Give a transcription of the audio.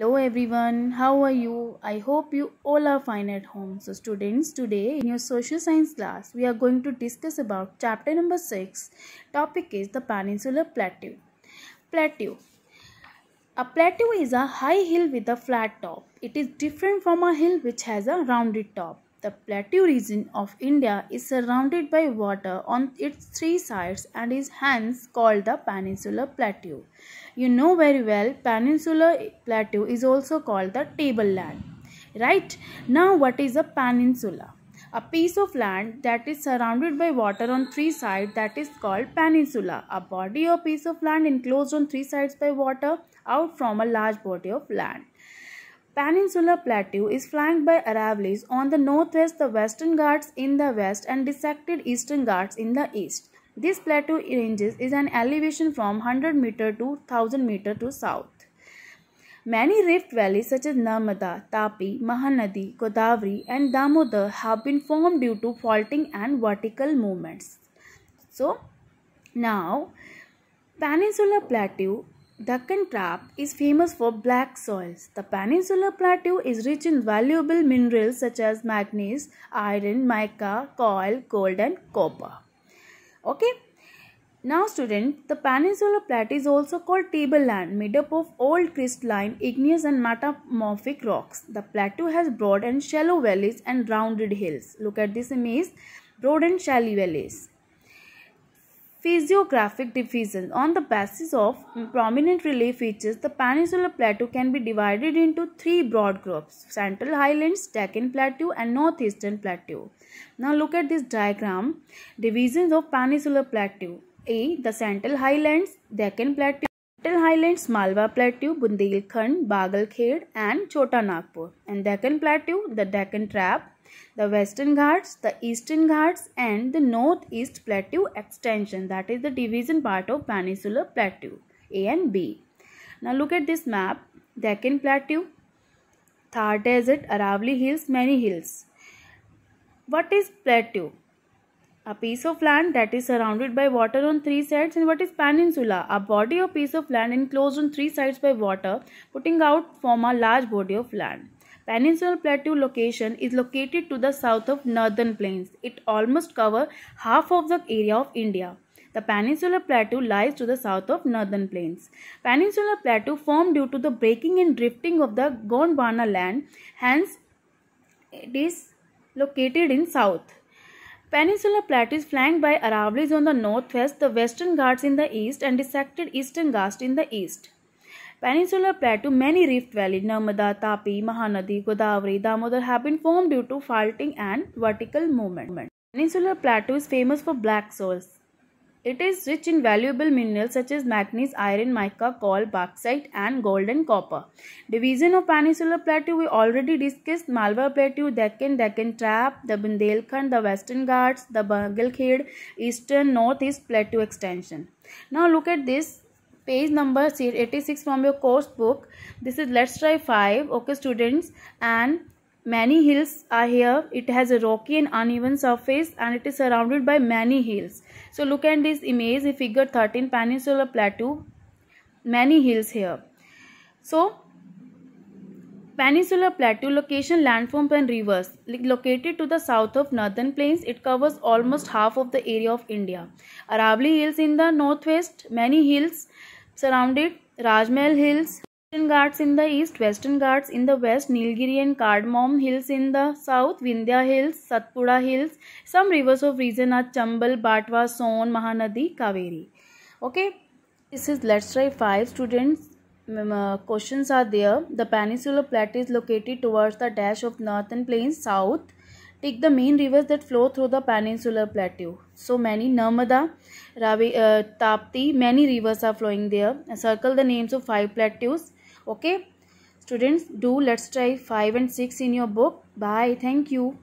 Hello everyone, how are you? I hope you all are fine at home. So students, today in your social science class, we are going to discuss about chapter number 6. Topic is the Peninsular Plateau. Plateau. A plateau is a high hill with a flat top. It is different from a hill which has a rounded top. The plateau region of India is surrounded by water on its three sides and is hence called the Peninsular Plateau. You know very well, Peninsular Plateau is also called the tableland. Right? Now what is a peninsula? A piece of land that is surrounded by water on three sides that is called peninsula. A body or piece of land enclosed on three sides by water out from a large body of land. Peninsular Plateau is flanked by Aravallis on the northwest, the Western Ghats in the west, and dissected Eastern Ghats in the east. This plateau ranges is an elevation from 100 meter to 1000 meter to south. Many rift valleys such as Narmada, Tapi, Mahanadi, Godavari, and Damodar have been formed due to faulting and vertical movements. So, now Peninsular Plateau Deccan Trap is famous for black soils. The peninsular plateau is rich in valuable minerals such as manganese, iron, mica, coal, gold and copper. Okay. Now student, the peninsular plateau is also called tableland made up of old crystalline, igneous and metamorphic rocks. The plateau has broad and shallow valleys and rounded hills. Look at this image, broad and shallow valleys physiographic divisions on the basis of prominent relief features the peninsular plateau can be divided into three broad groups central highlands deccan plateau and northeastern plateau now look at this diagram divisions of peninsular plateau a the central highlands deccan plateau Central Highlands, Malwa Plateau, Bundelkhand, Bagalkhand and Chota Nagpur and Deccan Plateau, the Deccan Trap, the western ghats the eastern ghats and the northeast plateau extension that is the division part of peninsular plateau a and b now look at this map deccan plateau thar desert aravali hills many hills what is plateau a piece of land that is surrounded by water on three sides and what is peninsula a body or piece of land enclosed on three sides by water putting out form a large body of land Peninsular Plateau location is located to the south of northern plains. It almost covers half of the area of India. The Peninsular Plateau lies to the south of northern plains. Peninsular Plateau formed due to the breaking and drifting of the Gondwana land, hence it is located in south. Peninsular Plateau is flanked by Aravallis on the northwest, the Western Ghats in the east and dissected Eastern Ghats in the east. Peninsular plateau, many rift valleys, Narmada, Tapi, Mahanadi, Godavari, Damodar have been formed due to faulting and vertical movement. Peninsular plateau is famous for black soils. It is rich in valuable minerals such as manganese, iron, mica, coal, bauxite and gold and copper. Division of Peninsular Plateau we already discussed Malwa Plateau, Deccan, Deccan Trap, the Bundelkhand, the Western Ghats, the Bagelkhand, Eastern Northeast Plateau extension. Now look at this page number 86 from your course book this is let's try 5 okay students and many hills are here it has a rocky and uneven surface and it is surrounded by many hills so look at this image figure 13 peninsula plateau many hills here so Peninsular Plateau location Landform, and rivers. Located to the south of northern plains, it covers almost half of the area of India. Aravali Hills in the northwest, many hills surrounded Rajmahal Hills, Western Ghats in the east, Western Ghats in the west, Nilgiri and Cardamom Hills in the south, Vindhya Hills, Satpura Hills. Some rivers of region are Chambal, Batwa, Son, Mahanadi, Kaveri. Okay, this is let's try five students uh, questions are there. The peninsular plateau is located towards the dash of northern plains south. Take the main rivers that flow through the peninsular plateau. So many Narmada, Ravi, uh, Tapti, many rivers are flowing there. circle the names of five plateaus. Okay, students, do let's try five and six in your book. Bye. Thank you.